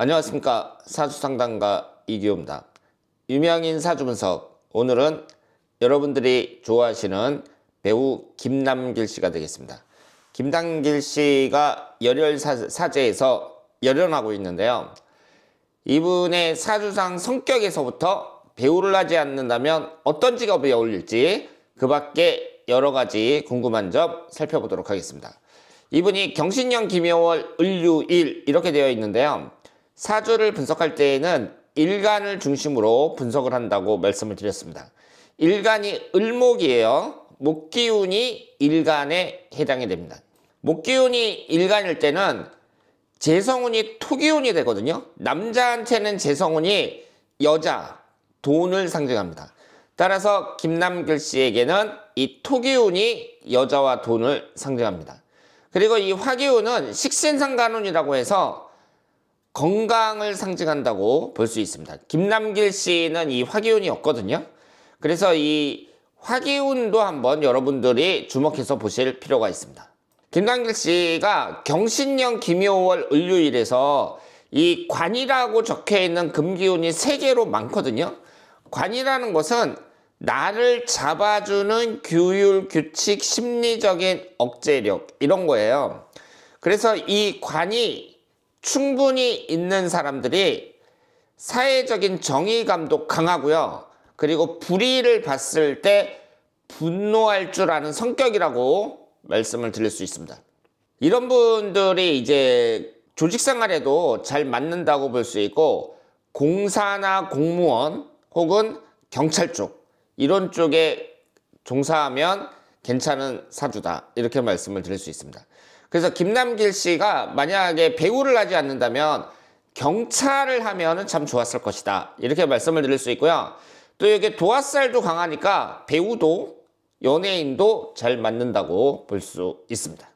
안녕하십니까 사주상담가 이기호입니다. 유명인 사주분석 오늘은 여러분들이 좋아하시는 배우 김남길 씨가 되겠습니다. 김남길 씨가 열혈 사제에서 열연하고 있는데요. 이분의 사주상 성격에서부터 배우를 하지 않는다면 어떤 직업에 어울릴지 그 밖에 여러 가지 궁금한 점 살펴보도록 하겠습니다. 이분이 경신년 김여월 을유일 이렇게 되어 있는데요. 사주를 분석할 때에는 일간을 중심으로 분석을 한다고 말씀을 드렸습니다. 일간이 을목이에요. 목기운이 일간에 해당이 됩니다. 목기운이 일간일 때는 재성운이 토기운이 되거든요. 남자한테는 재성운이 여자, 돈을 상징합니다. 따라서 김남길 씨에게는 이 토기운이 여자와 돈을 상징합니다. 그리고 이 화기운은 식신상간운이라고 해서 건강을 상징한다고 볼 수 있습니다. 김남길 씨는 이 화기운이었거든요. 그래서 이 화기운도 한번 여러분들이 주목해서 보실 필요가 있습니다. 김남길 씨가 경신년 김요월 을유일에서 이 관이라고 적혀 있는 금기운이 세 개로 많거든요. 관이라는 것은 나를 잡아주는 규율, 규칙, 심리적인 억제력 이런 거예요. 그래서 이 관이 충분히 있는 사람들이 사회적인 정의감도 강하고요. 그리고 불의를 봤을 때 분노할 줄 아는 성격이라고 말씀을 드릴 수 있습니다. 이런 분들이 이제 조직 생활에도 잘 맞는다고 볼 수 있고 공사나 공무원 혹은 경찰 쪽 이런 쪽에 종사하면 괜찮은 사주다 이렇게 말씀을 드릴 수 있습니다. 그래서 김남길 씨가 만약에 배우를 하지 않는다면 경찰을 하면참 좋았을 것이다. 이렇게 말씀을 드릴 수 있고요. 또 이게 도화살도 강하니까 배우도 연예인도 잘 맞는다고 볼 수 있습니다.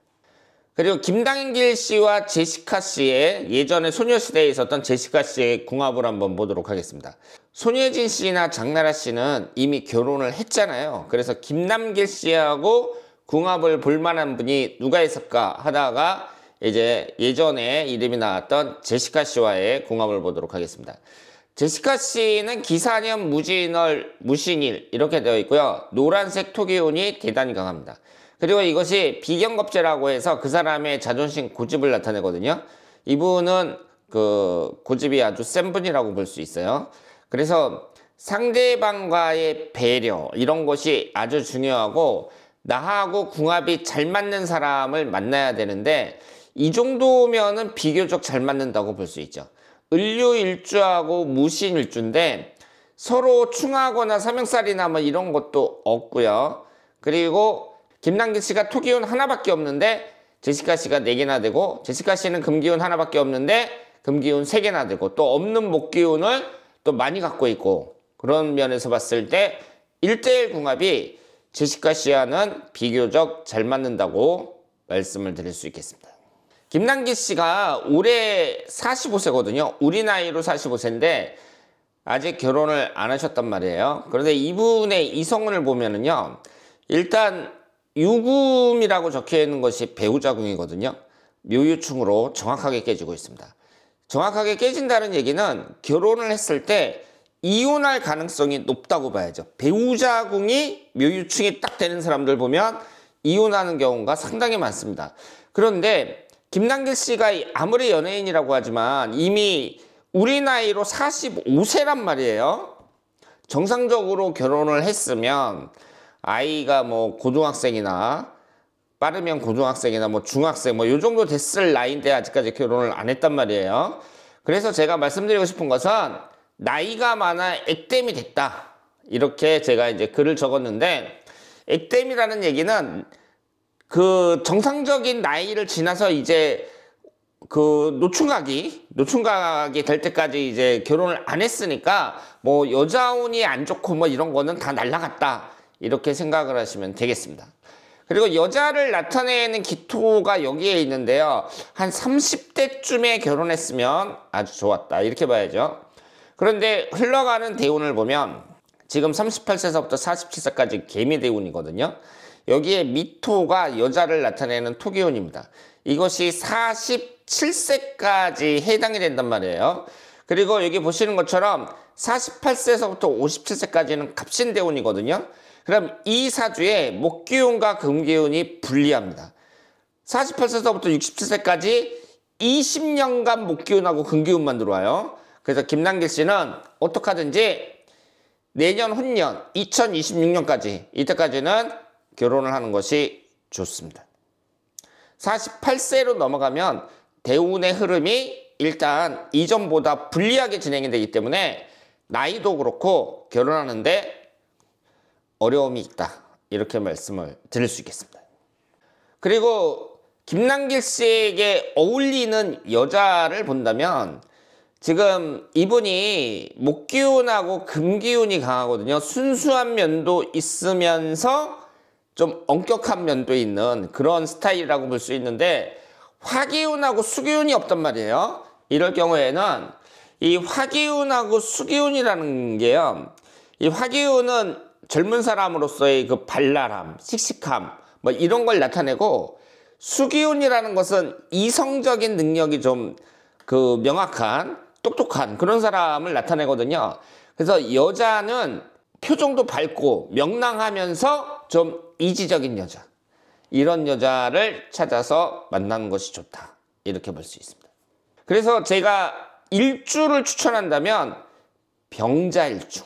그리고 김당길 씨와 제시카 씨의 예전에 소녀시대에 있었던 제시카 씨의 궁합을 한번 보도록 하겠습니다. 손예진 씨나 장나라 씨는 이미 결혼을 했잖아요. 그래서 김남길 씨하고 궁합을 볼 만한 분이 누가 있을까 하다가 이제 예전에 이름이 나왔던 제시카 씨와의 궁합을 보도록 하겠습니다. 제시카 씨는 기사년 무진월 무신일 이렇게 되어 있고요. 노란색 토기운이 대단히 강합니다. 그리고 이것이 비경겁제라고 해서 그 사람의 자존심 고집을 나타내거든요. 이분은 그 고집이 아주 센 분이라고 볼 수 있어요. 그래서 상대방과의 배려 이런 것이 아주 중요하고 나하고 궁합이 잘 맞는 사람을 만나야 되는데 이 정도면은 비교적 잘 맞는다고 볼 수 있죠. 을류일주하고 무신일주인데 서로 충하거나 삼형살이나 뭐 이런 것도 없고요. 그리고 김남기 씨가 토기운 하나밖에 없는데 제시카 씨가 네개나 되고 제시카 씨는 금기운 하나밖에 없는데 금기운 세개나 되고 또 없는 목기운을 또 많이 갖고 있고 그런 면에서 봤을 때일대일 궁합이 지식과 시야는 비교적 잘 맞는다고 말씀을 드릴 수 있겠습니다. 김남기 씨가 올해 45세거든요. 우리 나이로 45세인데 아직 결혼을 안 하셨단 말이에요. 그런데 이분의 이성을 보면은요. 일단 유금이라고 적혀 있는 것이 배우자궁이거든요. 묘유충으로 정확하게 깨지고 있습니다. 정확하게 깨진다는 얘기는 결혼을 했을 때 이혼할 가능성이 높다고 봐야죠. 배우자궁이 묘유층이 딱 되는 사람들 보면 이혼하는 경우가 상당히 많습니다. 그런데 김남길 씨가 아무리 연예인이라고 하지만 이미 우리 나이로 45세란 말이에요. 정상적으로 결혼을 했으면 아이가 뭐 고등학생이나 빠르면 고등학생이나 뭐 중학생 뭐 요 정도 됐을 나이인데 아직까지 결혼을 안 했단 말이에요. 그래서 제가 말씀드리고 싶은 것은 나이가 많아 액땜이 됐다. 이렇게 제가 이제 글을 적었는데 액땜이라는 얘기는 그 정상적인 나이를 지나서 이제 그 노충각이 노충각이 될 때까지 이제 결혼을 안 했으니까 뭐 여자운이 안 좋고 뭐 이런 거는 다 날라갔다 이렇게 생각을 하시면 되겠습니다. 그리고 여자를 나타내는 기토가 여기에 있는데요. 한 30대쯤에 결혼했으면 아주 좋았다 이렇게 봐야죠. 그런데 흘러가는 대운을 보면 지금 38세서부터 47세까지 개미 대운이거든요. 여기에 미토가 여자를 나타내는 토기운입니다. 이것이 47세까지 해당이 된단 말이에요. 그리고 여기 보시는 것처럼 4 8세서부터 57세까지는 갑신대운이거든요. 그럼 이 사주에 목기운과 금기운이 불리합니다. 48세서부터 67세까지 20년간 목기운하고 금기운만 들어와요. 그래서 김남길 씨는 어떡 하든지 내년 훈년 2026년까지 이때까지는 결혼을 하는 것이 좋습니다. 48세로 넘어가면 대운의 흐름이 일단 이전보다 불리하게 진행이 되기 때문에 나이도 그렇고 결혼하는데 어려움이 있다. 이렇게 말씀을 드릴 수 있겠습니다. 그리고 김남길 씨에게 어울리는 여자를 본다면 지금 이분이 목기운하고 금기운이 강하거든요. 순수한 면도 있으면서 좀 엄격한 면도 있는 그런 스타일이라고 볼 수 있는데 화기운하고 수기운이 없단 말이에요. 이럴 경우에는 이 화기운하고 수기운이라는 게요. 이 화기운은 젊은 사람으로서의 그 발랄함, 씩씩함 뭐 이런 걸 나타내고 수기운이라는 것은 이성적인 능력이 좀 그 명확한 똑똑한 그런 사람을 나타내거든요. 그래서 여자는 표정도 밝고 명랑하면서 좀 이지적인 여자. 이런 여자를 찾아서 만나는 것이 좋다. 이렇게 볼 수 있습니다. 그래서 제가 일주를 추천한다면 병자일주,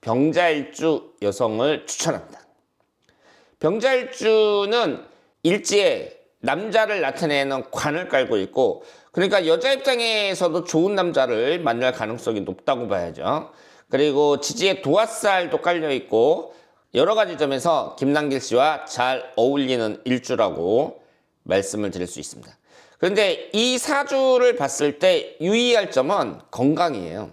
병자일주 여성을 추천합니다. 병자일주는 일지에 남자를 나타내는 관을 깔고 있고 그러니까 여자 입장에서도 좋은 남자를 만날 가능성이 높다고 봐야죠. 그리고 지지의 도화살도 깔려있고 여러 가지 점에서 김남길 씨와 잘 어울리는 일주라고 말씀을 드릴 수 있습니다. 그런데 이 사주를 봤을 때 유의할 점은 건강이에요.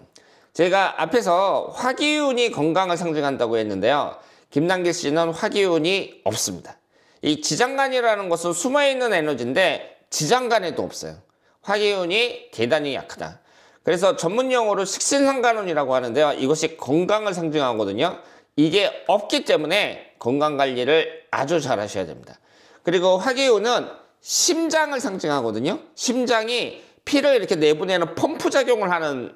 제가 앞에서 화기운이 건강을 상징한다고 했는데요. 김남길 씨는 화기운이 없습니다. 이 지장간이라는 것은 숨어있는 에너지인데 지장간에도 없어요. 화기운이 대단히 약하다. 그래서 전문 용어로 식신상관운이라고 하는데요. 이것이 건강을 상징하거든요. 이게 없기 때문에 건강관리를 아주 잘 하셔야 됩니다. 그리고 화기운은 심장을 상징하거든요. 심장이 피를 이렇게 내보내는 펌프 작용을 하는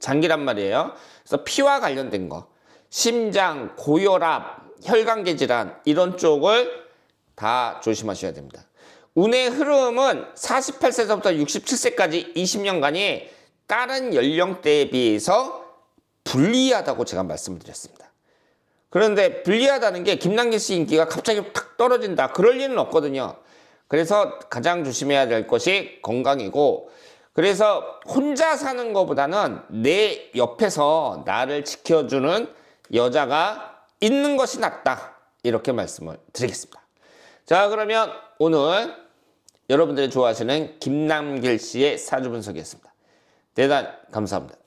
장기란 말이에요. 그래서 피와 관련된 거, 심장, 고혈압, 혈관계 질환 이런 쪽을 다 조심하셔야 됩니다. 운의 흐름은 4 8세부터 67세까지 20년간이 다른 연령대에 비해서 불리하다고 제가 말씀드렸습니다. 을 그런데 불리하다는 게 김남길 씨 인기가 갑자기 탁 떨어진다. 그럴 리는 없거든요. 그래서 가장 조심해야 될 것이 건강이고 그래서 혼자 사는 것보다는 내 옆에서 나를 지켜주는 여자가 있는 것이 낫다. 이렇게 말씀을 드리겠습니다. 자, 그러면 오늘 여러분들이 좋아하시는 김남길 씨의 사주 분석이었습니다. 대단 감사합니다.